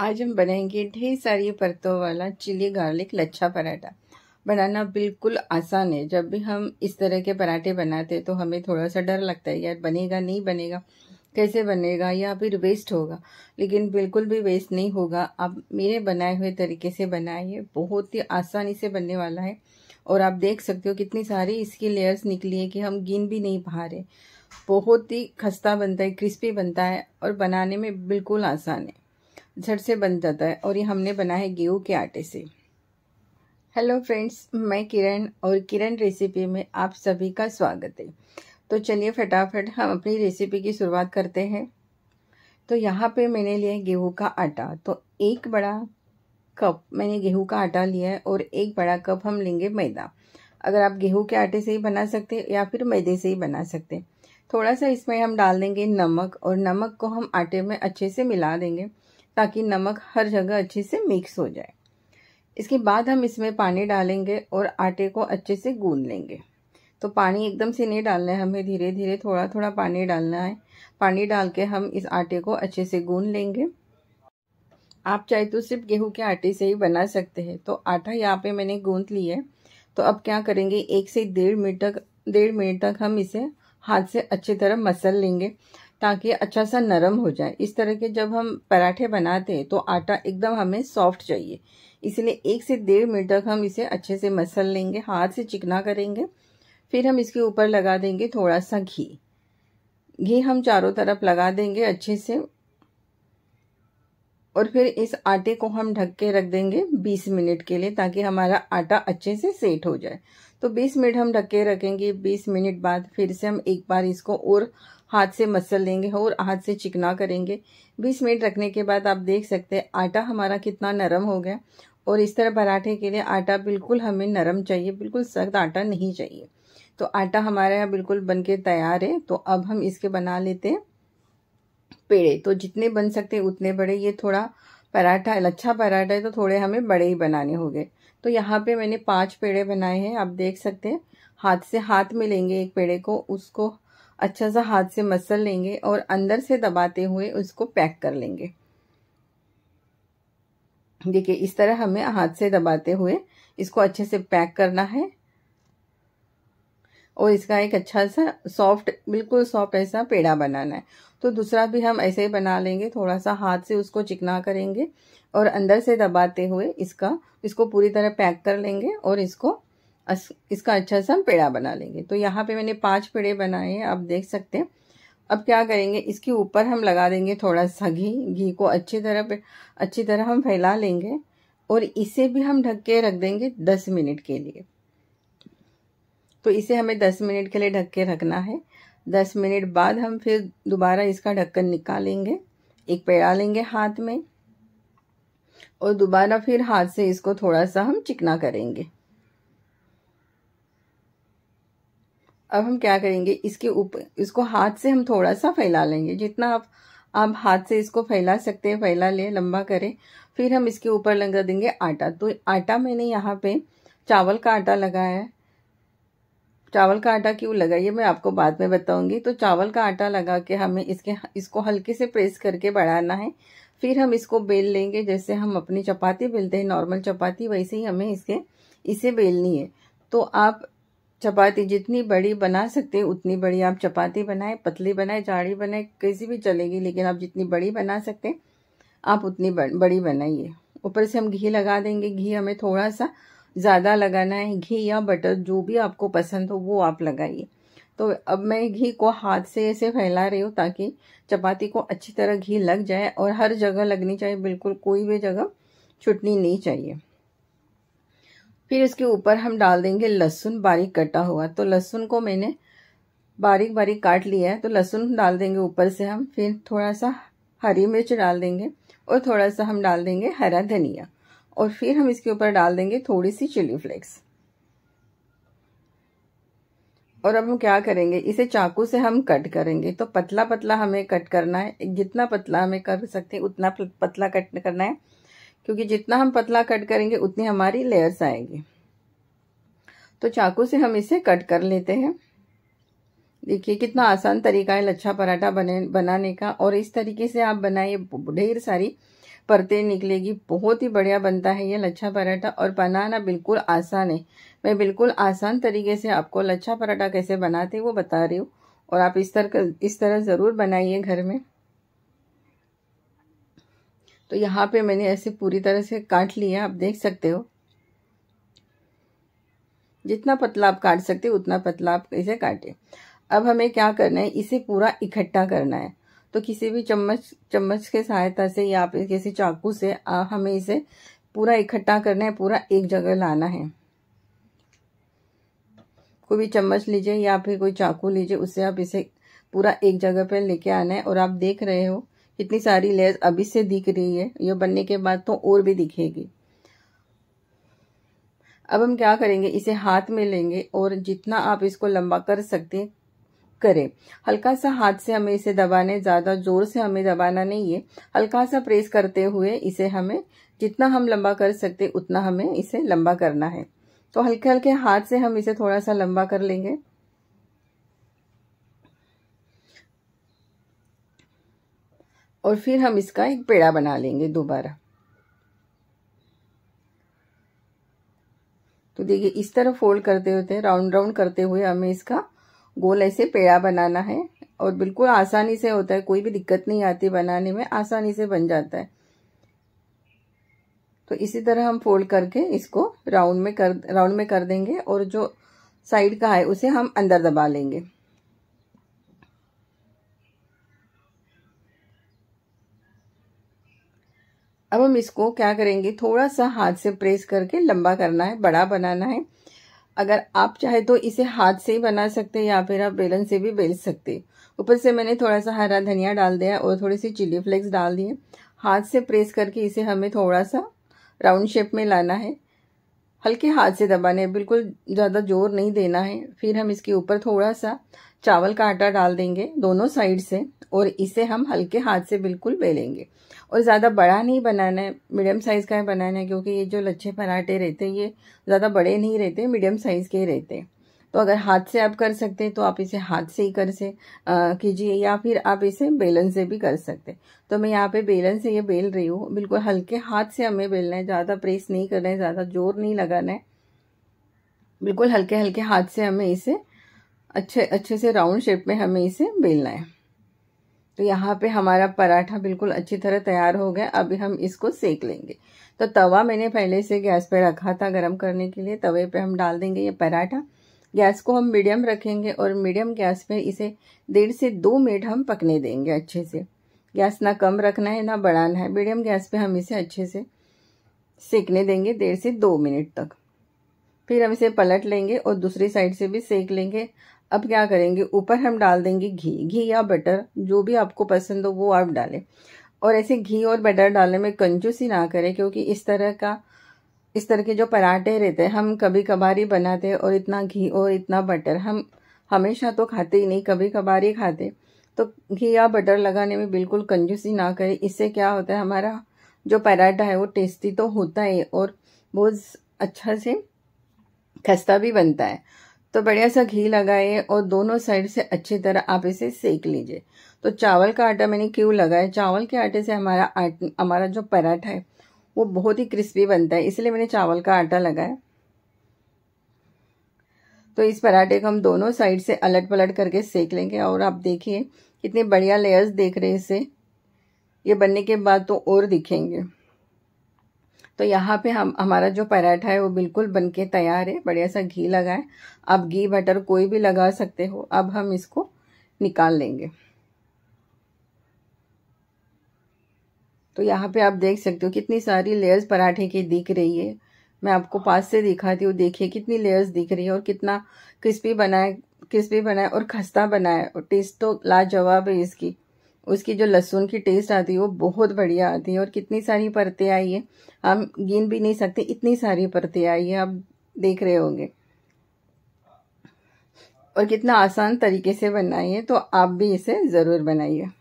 आज हम बनाएंगे ढेर सारी परतों वाला चिली गार्लिक लच्छा पराठा बनाना बिल्कुल आसान है जब भी हम इस तरह के पराठे बनाते हैं तो हमें थोड़ा सा डर लगता है यार बनेगा नहीं बनेगा कैसे बनेगा या फिर वेस्ट होगा लेकिन बिल्कुल भी वेस्ट नहीं होगा आप मेरे बनाए हुए तरीके से बनाइए बहुत ही आसानी से बनने वाला है और आप देख सकते हो कितनी सारी इसकी लेयर्स निकली है कि हम गिन भी नहीं पा रहे बहुत ही खस्ता बनता है क्रिस्पी बनता है और बनाने में बिल्कुल आसान है झट से बन जाता है और ये हमने बना है गेहूँ के आटे से हेलो फ्रेंड्स मैं किरण और किरण रेसिपी में आप सभी का स्वागत है तो चलिए फटाफट हम अपनी रेसिपी की शुरुआत करते हैं तो यहाँ पे मैंने लिया है गेहूँ का आटा तो एक बड़ा कप मैंने गेहूँ का आटा लिया है और एक बड़ा कप हम लेंगे मैदा अगर आप गेहूँ के आटे से ही बना सकते हैं या फिर मैदे से ही बना सकते हैं थोड़ा सा इसमें हम डाल देंगे नमक और नमक को हम आटे में अच्छे से मिला देंगे ताकि नमक हर जगह अच्छे से मिक्स हो जाए इसके बाद हम इसमें पानी डालेंगे और आटे को अच्छे से गूंद लेंगे तो पानी एकदम से नहीं डालना है हमें धीरे धीरे थोड़ा थोड़ा पानी डालना है पानी डाल के हम इस आटे को अच्छे से गूंद लेंगे आप चाहे तो सिर्फ गेहूं के आटे से ही बना सकते हैं तो आटा यहाँ पे मैंने गूंद लिया है तो अब क्या करेंगे एक से डेढ़ मिनट तक डेढ़ मिनट तक हम इसे हाथ से अच्छी तरह मसल लेंगे ताकि अच्छा सा नरम हो जाए इस तरह के जब हम पराठे बनाते हैं तो आटा एकदम हमें सॉफ्ट चाहिए इसलिए एक से डेढ़ मिनट तक हम इसे अच्छे से मसल लेंगे हाथ से चिकना करेंगे फिर हम इसके ऊपर लगा देंगे थोड़ा सा घी घी हम चारों तरफ लगा देंगे अच्छे से और फिर इस आटे को हम ढक के रख देंगे 20 मिनट के लिए ताकि हमारा आटा अच्छे से सेट हो जाए तो 20 मिनट हम ढक के रखेंगे 20 मिनट बाद फिर से हम एक बार इसको और हाथ से मसल लेंगे और हाथ से चिकना करेंगे 20 मिनट रखने के बाद आप देख सकते हैं आटा हमारा कितना नरम हो गया और इस तरह पराठे के लिए आटा बिल्कुल हमें नरम चाहिए बिल्कुल सख्त आटा नहीं चाहिए तो आटा हमारे यहाँ बिल्कुल बन के तैयार है तो अब हम इसके बना लेते हैं पेड़े तो जितने बन सकते हैं उतने बड़े ये थोड़ा पराठा लच्छा पराठा है तो थोड़े हमें बड़े ही बनाने होंगे तो यहाँ पे मैंने पांच पेड़े बनाए हैं आप देख सकते हैं हाथ से हाथ में लेंगे एक पेड़े को उसको अच्छा सा हाथ से मसल लेंगे और अंदर से दबाते हुए उसको पैक कर लेंगे देखिए इस तरह हमें हाथ से दबाते हुए इसको अच्छे से पैक करना है और इसका एक अच्छा सा सॉफ्ट बिल्कुल सॉफ्ट ऐसा पेड़ा बनाना है तो दूसरा भी हम ऐसे ही बना लेंगे थोड़ा सा हाथ से उसको चिकना करेंगे और अंदर से दबाते हुए इसका इसको पूरी तरह पैक कर लेंगे और इसको इसका अच्छा सा पेड़ा बना लेंगे तो यहाँ पे मैंने पांच पेड़े बनाए हैं आप देख सकते हैं अब क्या करेंगे इसके ऊपर हम लगा देंगे थोड़ा सा घी घी को अच्छी तरह अच्छी तरह हम फैला लेंगे और इसे भी हम ढक के रख देंगे दस मिनट के लिए तो इसे हमें दस मिनट के लिए ढक के रखना है दस मिनट बाद हम फिर दोबारा इसका ढक्कन निकालेंगे एक पेड़ा लेंगे हाथ में और दोबारा फिर हाथ से इसको थोड़ा सा हम चिकना करेंगे अब हम क्या करेंगे इसके ऊपर इसको हाथ से हम थोड़ा सा फैला लेंगे जितना आप आप हाथ से इसको फैला सकते हैं फैला लें लंबा करें फिर हम इसके ऊपर लगा देंगे आटा तो आटा मैंने यहाँ पे चावल का आटा लगाया है चावल का आटा क्यों लगा ये मैं आपको बाद में बताऊंगी तो चावल का आटा लगा के हमें इसके इसको हल्के से प्रेस करके बढ़ाना है फिर हम इसको बेल लेंगे जैसे हम अपनी चपाती बेलते हैं नॉर्मल चपाती वैसे ही हमें इसके इसे बेलनी है तो आप चपाती जितनी बड़ी बना सकते हैं उतनी बड़ी आप चपाती बनाए पतली बनाए जाड़ी बनाए कैसी भी चलेगी लेकिन आप जितनी बड़ी बना सकते हैं आप उतनी बड़ी बनाइए ऊपर से हम घी लगा देंगे घी हमें थोड़ा सा ज़्यादा लगाना है घी या बटर जो भी आपको पसंद हो वो आप लगाइए तो अब मैं घी को हाथ से ऐसे फैला रही हूँ ताकि चपाती को अच्छी तरह घी लग जाए और हर जगह लगनी चाहिए बिल्कुल कोई भी जगह छुटनी नहीं चाहिए फिर इसके ऊपर हम डाल देंगे लहसुन बारीक कटा हुआ तो लहसुन को मैंने बारीक बारीक काट लिया है तो लहसुन डाल देंगे ऊपर से हम फिर थोड़ा सा हरी मिर्च डाल देंगे और थोड़ा सा हम डाल देंगे हरा धनिया और फिर हम इसके ऊपर डाल देंगे थोड़ी सी चिली फ्लेक्स और अब हम क्या करेंगे इसे चाकू से हम कट करेंगे तो पतला पतला हमें कट करना है जितना पतला हमें कर सकते हैं उतना पतला कट करना है क्योंकि जितना हम पतला कट करेंगे उतनी हमारी लेयर्स आएंगी तो चाकू से हम इसे कट कर लेते हैं देखिए कितना आसान तरीका है लच्छा पराठा बने बनाने का और इस तरीके से आप बनाइए ढेर सारी परतें निकलेगी बहुत ही बढ़िया बनता है ये लच्छा पराठा और बनाना बिल्कुल आसान है मैं बिल्कुल आसान तरीके से आपको लच्छा पराठा कैसे बनाते वो बता रही हूँ और आप इस तरह इस तरह ज़रूर बनाइए घर में तो यहाँ पे मैंने ऐसे पूरी तरह से काट लिया आप देख सकते हो जितना पतला आप काट सकते हो उतना पतला आप इसे काटें अब हमें क्या करना है इसे पूरा इकट्ठा करना है तो किसी भी चम्मच चम्मच के सहायता से या फिर किसी चाकू से आ, हमें इसे पूरा इकट्ठा करना है पूरा एक जगह लाना है कोई भी चम्मच लीजिए या फिर कोई चाकू लीजिए उससे आप इसे पूरा एक जगह पर लेके आना है और आप देख रहे हो कितनी सारी लेयर्स अभी से दिख रही है ये बनने के बाद तो और भी दिखेगी अब हम क्या करेंगे इसे हाथ में लेंगे और जितना आप इसको लंबा कर सकते हैं करें हल्का सा हाथ से हमें इसे दबाने ज़्यादा जोर से हमें दबाना नहीं है हल्का सा प्रेस करते हुए इसे हमें जितना हम लंबा कर सकते उतना हमें इसे लंबा करना है तो हल्के हल्के हाथ से हम इसे थोड़ा सा लंबा कर लेंगे और फिर हम इसका एक पेड़ा बना लेंगे दोबारा तो देखिए इस तरह फोल्ड करते होते राउंड राउंड करते हुए हमें इसका गोल ऐसे पेड़ा बनाना है और बिल्कुल आसानी से होता है कोई भी दिक्कत नहीं आती बनाने में आसानी से बन जाता है तो इसी तरह हम फोल्ड करके इसको राउंड में कर राउंड में कर देंगे और जो साइड का है उसे हम अंदर दबा लेंगे अब हम इसको क्या करेंगे थोड़ा सा हाथ से प्रेस करके लंबा करना है बड़ा बनाना है अगर आप चाहे तो इसे हाथ से ही बना सकते हैं या फिर आप बेलन से भी बेल सकते ऊपर से मैंने थोड़ा सा हरा धनिया डाल दिया और थोड़ी सी चिली फ्लेक्स डाल दिए हाथ से प्रेस करके इसे हमें थोड़ा सा राउंड शेप में लाना है हल्के हाथ से दबाने है बिल्कुल ज़्यादा जोर नहीं देना है फिर हम इसके ऊपर थोड़ा सा चावल का आटा डाल देंगे दोनों साइड से और इसे हम हल्के हाथ से बिल्कुल बेलेंगे और ज़्यादा बड़ा नहीं बनाना है मीडियम साइज़ का ही बनाना है क्योंकि ये जो लच्छे पराठे रहते हैं ये ज़्यादा बड़े नहीं रहते मीडियम साइज़ के ही रहते हैं तो अगर हाथ से आप कर सकते हैं तो आप इसे हाथ से ही कर से कीजिए या फिर आप इसे बेलन से भी कर सकते हैं तो मैं यहाँ पे बेलन से ये बेल रही हूँ बिल्कुल हल्के हाथ से हमें बेलना है ज़्यादा प्रेस नहीं करना है ज़्यादा जोर नहीं लगाना है बिल्कुल हल्के हल्के हाथ से हमें इसे अच्छे अच्छे से राउंड शेप में हमें इसे बेलना है तो यहाँ पे हमारा पराठा बिल्कुल अच्छी तरह तैयार हो गया अभी हम इसको सेक लेंगे तो तवा मैंने पहले से गैस पे रखा था गर्म करने के लिए तवे पे हम डाल देंगे ये पराठा गैस को हम मीडियम रखेंगे और मीडियम गैस पे इसे डेढ़ से दो मिनट हम पकने देंगे अच्छे से गैस ना कम रखना है ना बढ़ाना है मीडियम गैस पर हम इसे अच्छे से सेकने देंगे डेढ़ से दो मिनट तक फिर हम इसे पलट लेंगे और दूसरी साइड से भी सेक लेंगे अब क्या करेंगे ऊपर हम डाल देंगे घी घी या बटर जो भी आपको पसंद हो वो आप डालें और ऐसे घी और बटर डालने में कंजूसी ना करें क्योंकि इस तरह का इस तरह के जो पराठे रहते हैं हम कभी कभार ही बनाते हैं और इतना घी और इतना बटर हम हमेशा तो खाते ही नहीं कभी कभार ही खाते तो घी या बटर लगाने में बिल्कुल कंजूसी ना करें इससे क्या होता है हमारा जो पराठा है वो टेस्टी तो होता है और बहुत अच्छा से खस्ता भी बनता है तो बढ़िया सा घी लगाइए और दोनों साइड से अच्छी तरह आप इसे सेक लीजिए तो चावल का आटा मैंने क्यों लगाया चावल के आटे से हमारा आट हमारा जो पराठा है वो बहुत ही क्रिस्पी बनता है इसलिए मैंने चावल का आटा लगाया तो इस पराठे को हम दोनों साइड से अलट पलट करके सेक लेंगे और आप देखिए कितने बढ़िया लेयर्स देख रहे हैं इसे ये बनने के बाद तो और दिखेंगे तो यहाँ पे हम हमारा जो पराठा है वो बिल्कुल बनके तैयार है बढ़िया सा घी लगाए आप घी बटर कोई भी लगा सकते हो अब हम इसको निकाल लेंगे तो यहाँ पे आप देख सकते हो कितनी सारी लेयर्स पराठे की दिख रही है मैं आपको पास से दिखाती हूँ देखिए कितनी लेयर्स दिख रही है और कितना क्रिस्पी बनाए क्रिस्पी बनाए और खस्ता बनाए और टेस्ट तो लाजवाब है इसकी उसकी जो लहसुन की टेस्ट आती है वो बहुत बढ़िया आती है और कितनी सारी परतें आई है हम गिन भी नहीं सकते इतनी सारी परतें आई है आप देख रहे होंगे और कितना आसान तरीके से बनाइए तो आप भी इसे ज़रूर बनाइए